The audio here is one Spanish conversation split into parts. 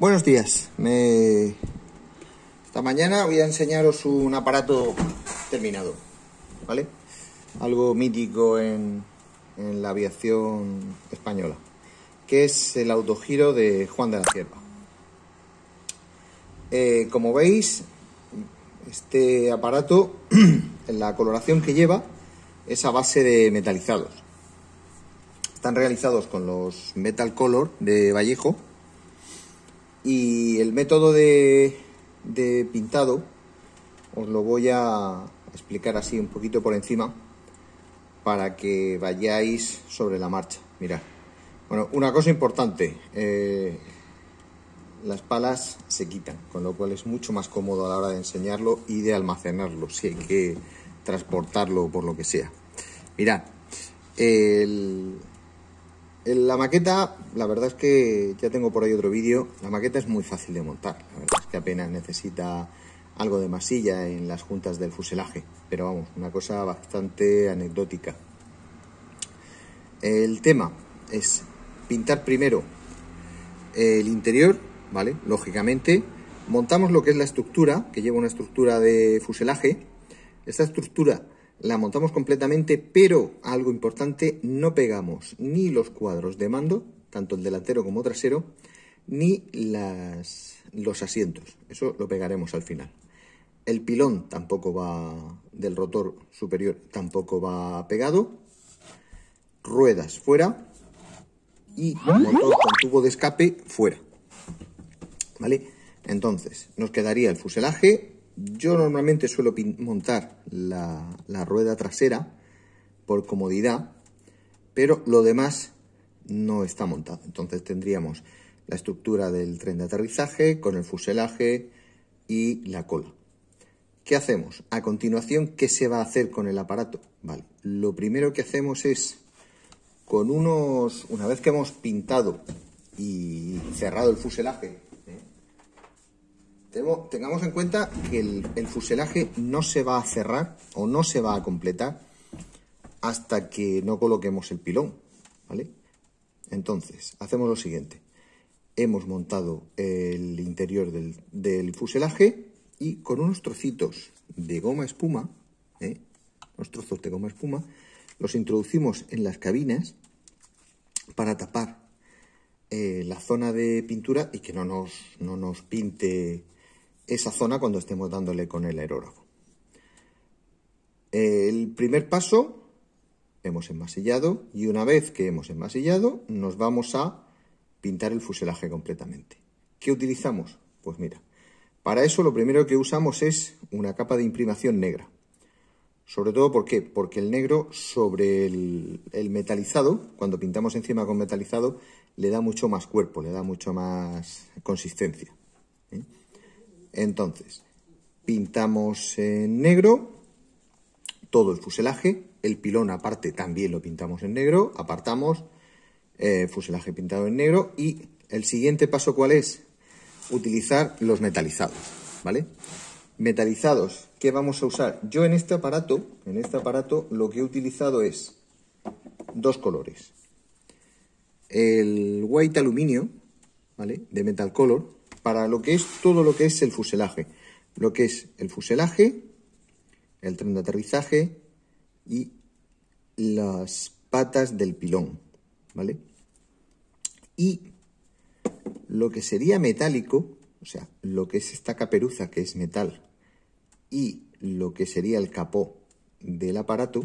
Buenos días. Esta mañana voy a enseñaros un aparato terminado, ¿vale? Algo mítico en, la aviación española, que es el autogiro de Juan de la Cierva. Eh, como veis, este aparato, en la coloración que lleva es a base de metalizados. Están realizados con los Metal Color de Vallejo, y el método de, pintado os lo voy a explicar así un poquito por encima para que vayáis sobre la marcha. Mirad. Bueno, una cosa importante, eh, las palas se quitan, con lo cual es mucho más cómodo a la hora de enseñarlo y de almacenarlo, si hay que transportarlo por lo que sea. Mirad, el, eh, la maqueta, la verdad es que ya tengo por ahí otro vídeo, la maqueta es muy fácil de montar, la verdad es que apenas necesita algo de masilla en las juntas del fuselaje, pero vamos, una cosa bastante anecdótica. El tema es pintar primero el interior, ¿vale? Lógicamente, montamos lo que es la estructura, que lleva una estructura de fuselaje, esta estructura la montamos completamente, pero algo importante, no pegamos ni los cuadros de mando, tanto el delantero como trasero, ni las, los asientos. Eso lo pegaremos al final. El pilón tampoco va del rotor superior, tampoco va pegado. Ruedas fuera y motor con tubo de escape fuera. ¿Vale? Entonces, nos quedaría el fuselaje, yo normalmente suelo montar la, rueda trasera por comodidad, pero lo demás no está montado. Entonces tendríamos la estructura del tren de aterrizaje con el fuselaje y la cola. ¿Qué hacemos? A continuación, ¿qué se va a hacer con el aparato? Vale, lo primero que hacemos es con unos, una vez que hemos pintado y cerrado el fuselaje tengamos en cuenta que el, fuselaje no se va a cerrar o no se va a completar hasta que no coloquemos el pilón, ¿vale? Entonces, hacemos lo siguiente. Hemos montado el interior del, fuselaje y con unos trocitos de goma espuma, ¿eh? unos trozos de goma espuma, los introducimos en las cabinas para tapar eh, la zona de pintura y que no nos, no nos pinte esa zona cuando estemos dándole con el aerógrafo. El primer paso, hemos enmasillado y una vez que hemos enmasillado nos vamos a pintar el fuselaje completamente. ¿Qué utilizamos? Pues mira, para eso lo primero que usamos es una capa de imprimación negra. Sobre todo ¿por porque el negro sobre el, metalizado, cuando pintamos encima con metalizado, le da mucho más cuerpo, le da mucho más consistencia. ¿eh? Entonces, pintamos en negro todo el fuselaje, el pilón aparte también lo pintamos en negro, apartamos, el eh, fuselaje pintado en negro y el siguiente paso cuál es? Utilizar los metalizados, ¿vale? Metalizados, ¿qué vamos a usar? Yo en este aparato, en este aparato lo que he utilizado es dos colores. El white aluminio, ¿vale? De metal color, para lo que es todo lo que es el fuselaje. Lo que es el fuselaje, el tren de aterrizaje y las patas del pilón, ¿vale? Y lo que sería metálico, o sea, lo que es esta caperuza que es metal y lo que sería el capó del aparato,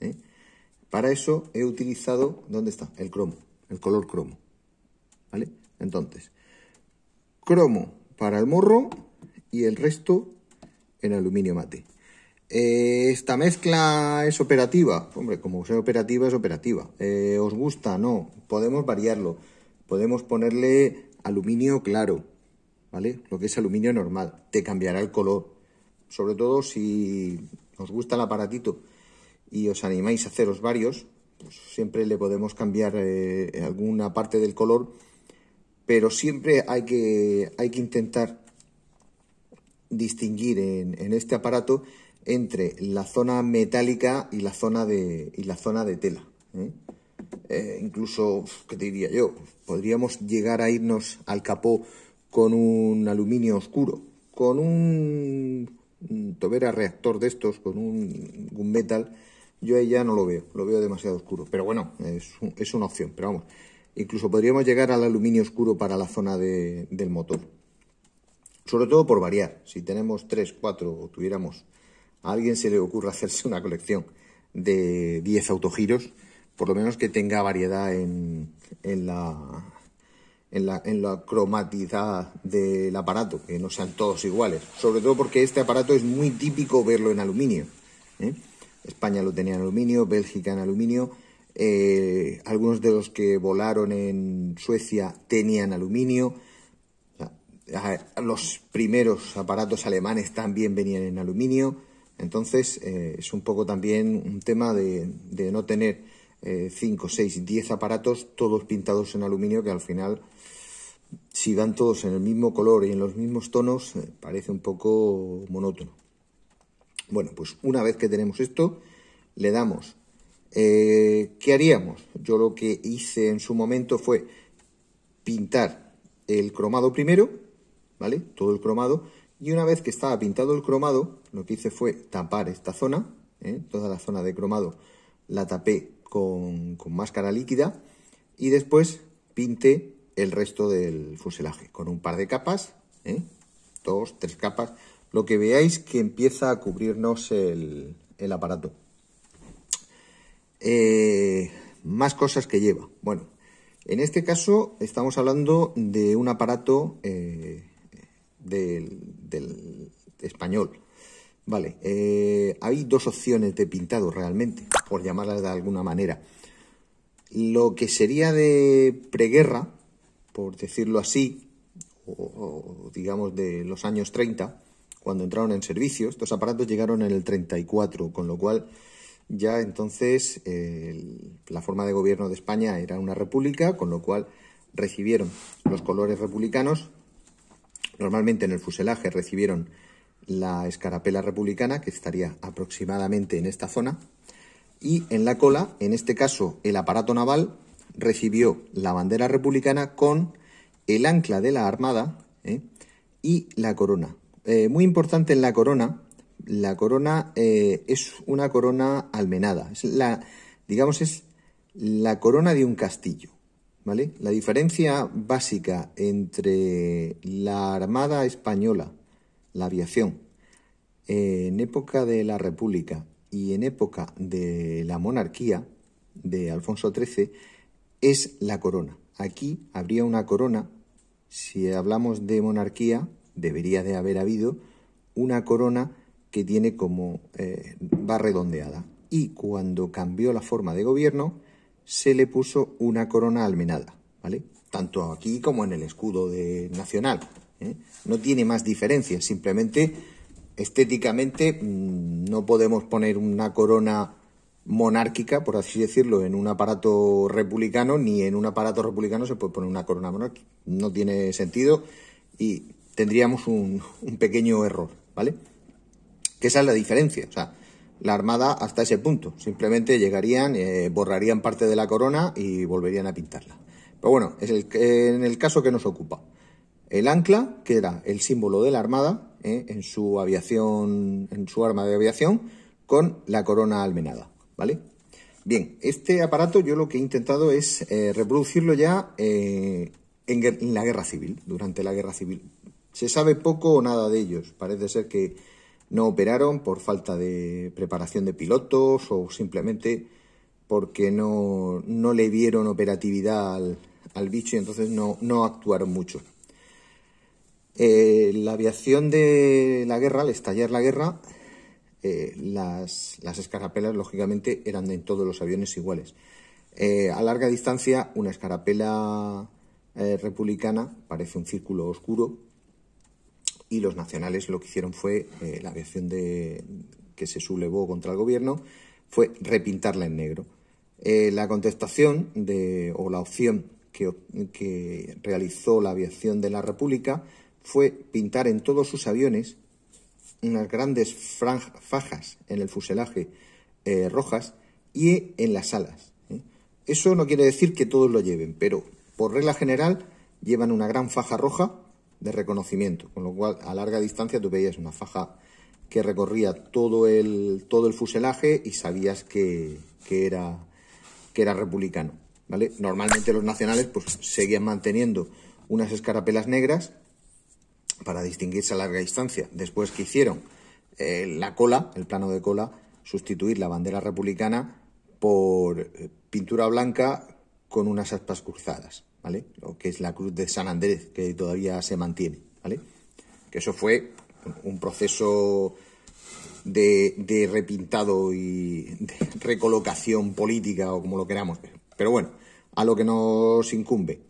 ¿eh? para eso he utilizado, ¿dónde está? El cromo, el color cromo, ¿vale? Entonces, cromo para el morro y el resto en aluminio mate. Eh, esta mezcla es operativa. Hombre, como sea operativa, es operativa. Eh, ¿Os gusta? No. Podemos variarlo. Podemos ponerle aluminio claro, ¿vale? Lo que es aluminio normal. Te cambiará el color. Sobre todo si os gusta el aparatito y os animáis a haceros varios, pues siempre le podemos cambiar eh, alguna parte del color pero siempre hay que, hay que intentar distinguir en, este aparato entre la zona metálica y la zona de, y la zona de tela. ¿eh? Eh, incluso, ¿qué te diría yo? Podríamos llegar a irnos al capó con un aluminio oscuro, con un, tobera reactor de estos, con un, metal. Yo ahí ya no lo veo, lo veo demasiado oscuro. Pero bueno, es, es una opción, pero vamos Incluso podríamos llegar al aluminio oscuro para la zona del motor. Sobre todo por variar. Si tenemos tres, cuatro o tuviéramos... A alguien se le ocurra hacerse una colección de 10 autogiros, por lo menos que tenga variedad en, la, en cromatidad del aparato, que no sean todos iguales. Sobre todo porque este aparato es muy típico verlo en aluminio. ¿eh? España lo tenía en aluminio, Bélgica en aluminio, eh, algunos de los que volaron en Suecia tenían aluminio, los primeros aparatos alemanes también venían en aluminio, entonces eh, es un poco también un tema de, no tener 5, 6, 10 aparatos todos pintados en aluminio que al final si dan todos en el mismo color y en los mismos tonos eh, parece un poco monótono. Bueno, pues una vez que tenemos esto, le damos eh, ¿Qué haríamos? Yo lo que hice en su momento fue pintar el cromado primero, ¿vale? Todo el cromado. Y una vez que estaba pintado el cromado, lo que hice fue tapar esta zona, ¿eh? toda la zona de cromado la tapé con, máscara líquida y después pinté el resto del fuselaje con un par de capas, ¿eh? dos, tres capas, lo que veáis que empieza a cubrirnos el aparato. Eh, más cosas que lleva. Bueno, en este caso estamos hablando de un aparato eh, del, español. Vale, eh, hay dos opciones de pintado realmente, por llamarlas de alguna manera. Lo que sería de preguerra, por decirlo así, o digamos de los años 30, cuando entraron en servicio, estos aparatos llegaron en el 34, con lo cual ya entonces la forma de gobierno de España era una república, con lo cual recibieron los colores republicanos. Normalmente en el fuselaje recibieron la escarapela republicana, que estaría aproximadamente en esta zona. Y en la cola, en este caso, el aparato naval recibió la bandera republicana con el ancla de la armada ¿eh? y la corona. Eh, muy importante en la corona, la corona eh, es una corona almenada. Es la, digamos, es la corona de un castillo. ¿Vale? La diferencia básica entre la Armada Española, la aviación, eh, en época de la República y en época de la monarquía de Alfonso XIII, es la corona. Aquí habría una corona, si hablamos de monarquía, debería de haber habido una corona que tiene como eh, va redondeada. Y cuando cambió la forma de gobierno, se le puso una corona almenada, ¿vale? Tanto aquí como en el escudo de nacional. ¿eh? No tiene más diferencia, simplemente estéticamente mm, no podemos poner una corona monárquica, por así decirlo, en un aparato republicano, ni en un aparato republicano se puede poner una corona monárquica. No tiene sentido y tendríamos un pequeño error, ¿vale? Que esa es la diferencia. O sea, la Armada hasta ese punto. Simplemente llegarían, eh, borrarían parte de la corona y volverían a pintarla. Pero bueno, es el, en el caso que nos ocupa. El ancla, que era el símbolo de la Armada eh, en su aviación, en su arma de aviación, con la corona almenada, ¿vale? Bien, este aparato yo lo que he intentado es eh, reproducirlo ya en la guerra civil, durante la guerra civil. Se sabe poco o nada de ellos. Parece ser que no operaron por falta de preparación de pilotos o simplemente porque no, le vieron operatividad al, bicho y entonces no, actuaron mucho. Eh, la aviación de la guerra, al estallar la guerra, eh, las, escarapelas lógicamente eran en todos los aviones iguales. Eh, a larga distancia, una escarapela republicana parece un círculo oscuro y los nacionales lo que hicieron fue, eh, la aviación de, que se sublevó contra el gobierno, fue repintarla en negro. Eh, la contestación de, o la opción que, realizó la aviación de la República fue pintar en todos sus aviones unas grandes fajas en el fuselaje eh, rojas y en las alas. Eso no quiere decir que todos lo lleven, pero por regla general llevan una gran faja roja de reconocimiento, con lo cual a larga distancia tú veías una faja que recorría todo el, todo el fuselaje y sabías que, era, que era republicano. ¿vale? Normalmente los nacionales pues, seguían manteniendo unas escarapelas negras para distinguirse a larga distancia. Después que hicieron eh, la cola, el plano de cola, sustituir la bandera republicana por eh, pintura blanca con unas aspas cruzadas. Lo que es la cruz de San Andrés, que todavía se mantiene, ¿vale? Que eso fue un proceso de, repintado y de recolocación política o como lo queramos. Pero bueno, a lo que nos incumbe.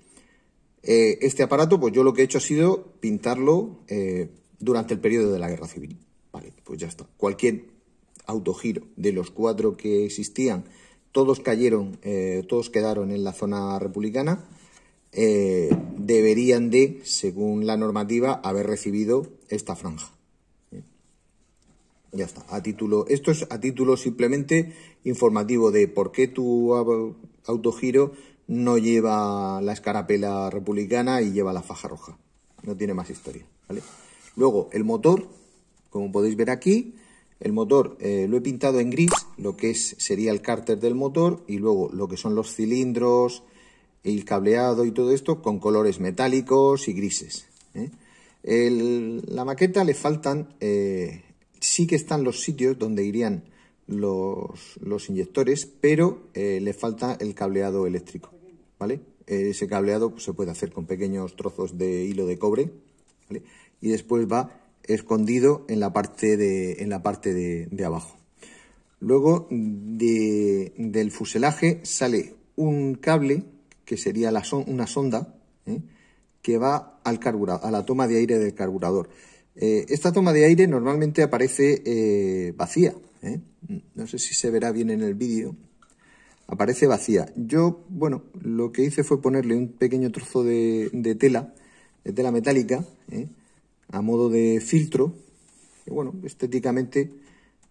Eh, este aparato, pues yo lo que he hecho ha sido pintarlo eh, durante el periodo de la Guerra Civil. Vale, pues ya está. Cualquier autogiro de los cuatro que existían, todos cayeron, eh, todos quedaron en la zona republicana eh, deberían de, según la normativa, haber recibido esta franja. Ya está, a título, esto es a título simplemente informativo de por qué tu autogiro no lleva la escarapela republicana y lleva la faja roja. No tiene más historia, Luego, el motor, como podéis ver aquí, el motor eh, lo he pintado en gris, lo que es, sería el cárter del motor, y luego lo que son los cilindros, el cableado y todo esto con colores metálicos y grises. ¿eh? la maqueta le faltan, eh, sí que están los sitios donde irían los, los inyectores, pero eh, le falta el cableado eléctrico, ¿vale? Ese cableado se puede hacer con pequeños trozos de hilo de cobre, Y después va escondido en la parte de, en la parte de, abajo. Luego del fuselaje sale un cable que sería la una sonda, ¿eh? que va al a la toma de aire del carburador. Eh, esta toma de aire normalmente aparece eh, vacía. No sé si se verá bien en el vídeo. Aparece vacía. Yo, bueno, lo que hice fue ponerle un pequeño trozo de, tela, de tela metálica, a modo de filtro. bueno, estéticamente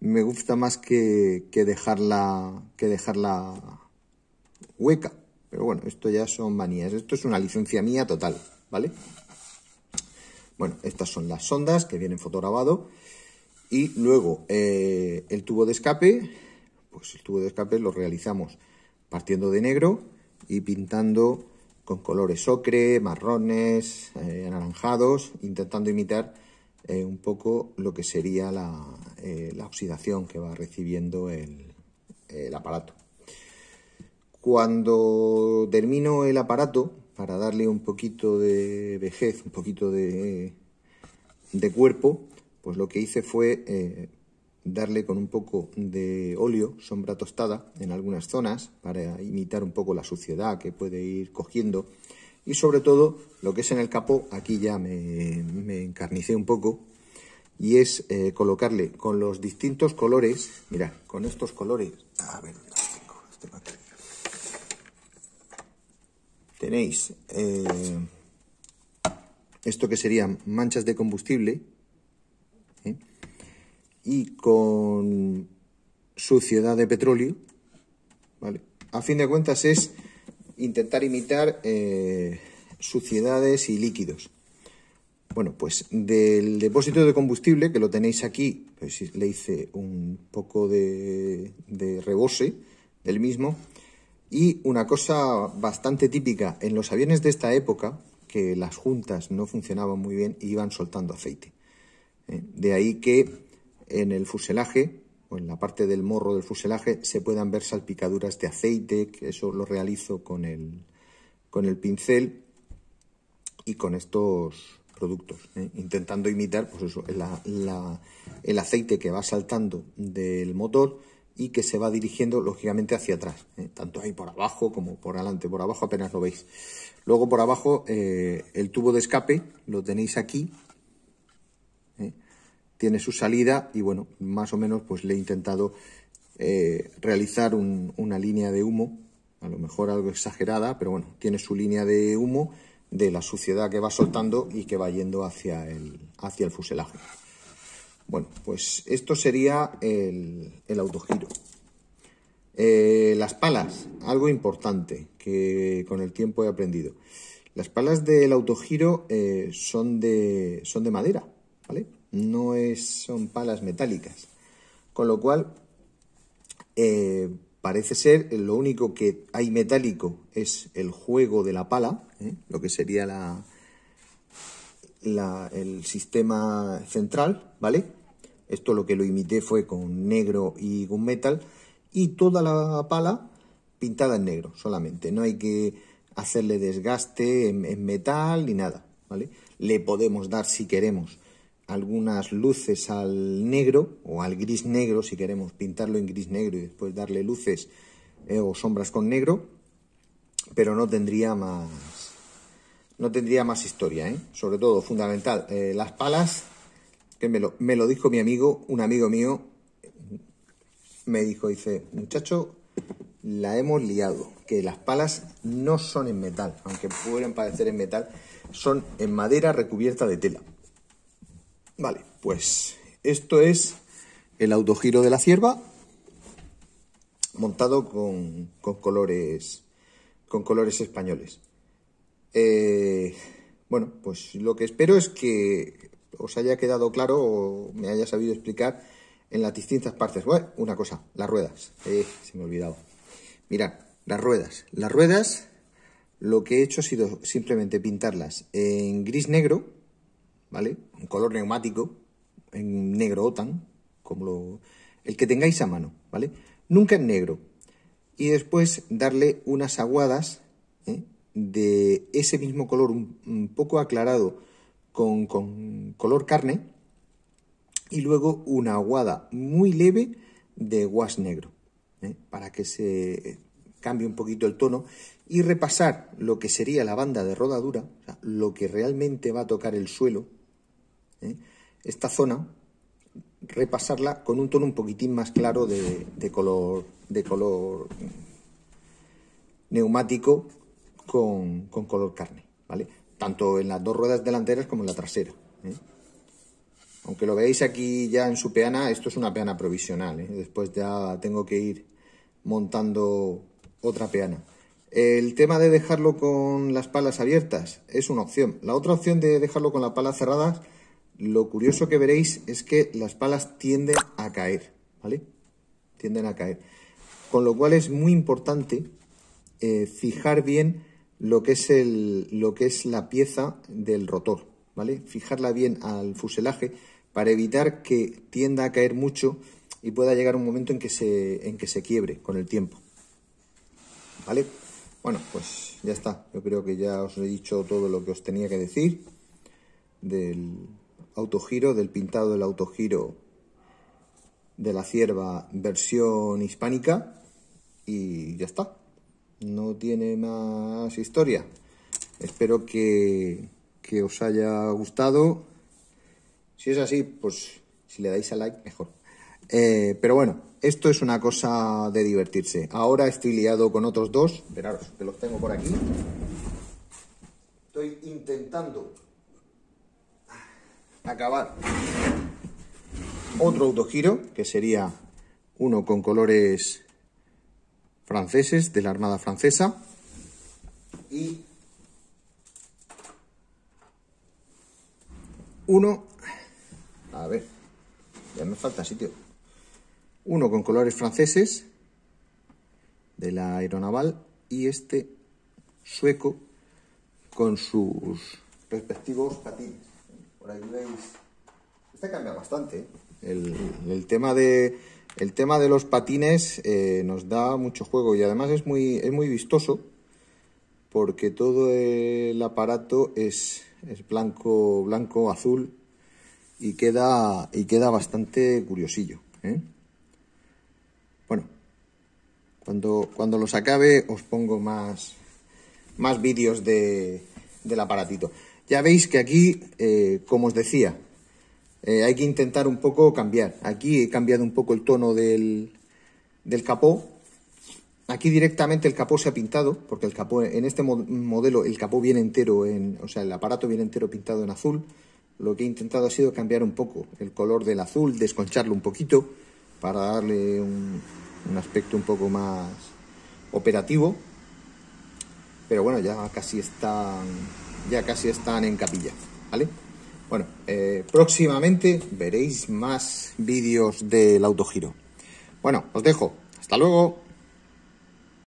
me gusta más que dejarla, que dejarla hueca. Pero bueno, esto ya son manías. Esto es una licencia mía total, ¿vale? Bueno, estas son las sondas que vienen fotograbado. Y luego eh, el tubo de escape, pues el tubo de escape lo realizamos partiendo de negro y pintando con colores ocre, marrones, eh, anaranjados, intentando imitar eh, un poco lo que sería la, oxidación que va recibiendo el aparato. Cuando termino el aparato, para darle un poquito de vejez, un poquito de, cuerpo, pues lo que hice fue eh, darle con un poco de óleo, sombra tostada, en algunas zonas, para imitar un poco la suciedad que puede ir cogiendo. Y sobre todo, lo que es en el capó, aquí ya me, encarnicé un poco, y es eh, colocarle con los distintos colores, mirad, con estos colores, a ver, este Tenéis eh, esto que serían manchas de combustible ¿eh? y con suciedad de petróleo. A fin de cuentas es intentar imitar eh, suciedades y líquidos. Bueno, pues del depósito de combustible, que lo tenéis aquí, pues le hice un poco de, de rebose del mismo, y una cosa bastante típica en los aviones de esta época, que las juntas no funcionaban muy bien iban soltando aceite. Eh, de ahí que en el fuselaje o en la parte del morro del fuselaje se puedan ver salpicaduras de aceite, que eso lo realizo con el, con el pincel y con estos productos, eh, intentando imitar pues eso, el aceite que va saltando del motor y que se va dirigiendo lógicamente hacia atrás, ¿eh? tanto ahí por abajo como por adelante, por abajo apenas lo veis. Luego por abajo eh, el tubo de escape lo tenéis aquí, ¿eh? tiene su salida y bueno, más o menos pues le he intentado realizar una línea de humo, a lo mejor algo exagerada, pero bueno, tiene su línea de humo de la suciedad que va soltando y que va yendo hacia el, hacia el fuselaje. Bueno, pues esto sería el, autogiro. Eh, las palas, algo importante que con el tiempo he aprendido. Las palas del autogiro eh, son, de, son de madera, ¿vale? No es, son palas metálicas. Con lo cual, eh, parece ser lo único que hay metálico es el juego de la pala, lo que sería la, el sistema central, ¿vale? Esto lo que lo imité fue con negro y con metal y toda la pala pintada en negro solamente. No hay que hacerle desgaste en, metal ni nada, ¿vale? Le podemos dar, si queremos, algunas luces al negro o al gris negro, si queremos pintarlo en gris negro y después darle luces eh, o sombras con negro, pero no tendría más, no tendría más historia, ¿eh? Sobre todo, fundamental, eh, las palas, que me lo, dijo mi amigo, un amigo mío, me dijo, dice, muchacho, la hemos liado, que las palas no son en metal, aunque pueden parecer en metal, son en madera recubierta de tela. Vale, pues esto es el autogiro de la cierva montado con colores con colores españoles. Eh, bueno, pues lo que espero es que os haya quedado claro o me haya sabido explicar en las distintas partes. Bueno, una cosa, las ruedas. Eh, se me olvidado. Mirad, las ruedas. Las ruedas, lo que he hecho ha sido simplemente pintarlas en gris negro, ¿vale? Un color neumático, en negro OTAN, como el que tengáis a mano, ¿vale? Nunca en negro. Y después darle unas aguadas, ¿eh? de ese mismo color un, poco aclarado con, color carne y luego una aguada muy leve de guas negro ¿eh? para que se eh, cambie un poquito el tono y repasar lo que sería la banda de rodadura, lo que realmente va a tocar el suelo, ¿eh? esta zona, repasarla con un tono un poquitín más claro de color, de color mm, neumático con, color carne, ¿vale? Tanto en las dos ruedas delanteras como en la trasera. ¿eh? Aunque lo veáis aquí ya en su peana, esto es una peana provisional. ¿eh? Después ya tengo que ir montando otra peana. El tema de dejarlo con las palas abiertas es una opción. La otra opción de dejarlo con las palas cerradas, lo curioso que veréis es que las palas tienden a caer, ¿vale? Tienden a caer. Con lo cual es muy importante eh, fijar bien lo que es, el, lo que es la pieza del rotor, ¿vale? Fijarla bien al fuselaje para evitar que tienda a caer mucho y pueda llegar un momento en que se, en que se quiebre con el tiempo, ¿vale? Bueno, pues ya está. Yo creo que ya os he dicho todo lo que os tenía que decir del autogiro, del pintado del autogiro de la cierva versión hispánica y ya está no tiene más historia. Espero que, os haya gustado. Si es así, pues si le dais a like, mejor. Eh, pero bueno, esto es una cosa de divertirse. Ahora estoy liado con otros dos. Esperaros, que los tengo por aquí. Estoy intentando acabar otro autogiro, que sería uno con colores franceses de la Armada Francesa y uno, a ver, ya me falta sitio, uno con colores franceses de la aeronaval y este sueco con sus respectivos patines. Por ahí veis, este cambia bastante. ¿eh? el tema de el tema de los patines eh, nos da mucho juego y además es muy, es muy vistoso porque todo el aparato es, es blanco, blanco, azul y queda, y queda bastante curiosillo. ¿eh? Bueno, cuando, cuando los acabe os pongo más, más vídeos del aparatito. Ya veis que aquí, eh, como os decía, eh, hay que intentar un poco cambiar. Aquí he cambiado un poco el tono del, capó. Aquí directamente el capó se ha pintado, porque el capó, en este modelo el capó viene entero, en, o sea, el aparato viene entero pintado en azul. Lo que he intentado ha sido cambiar un poco el color del azul, desconcharlo un poquito, para darle un, aspecto un poco más operativo. Pero bueno, ya casi están, ya casi están en capilla, ¿vale? Bueno, eh, próximamente veréis más vídeos del autogiro. Bueno, os dejo. Hasta luego.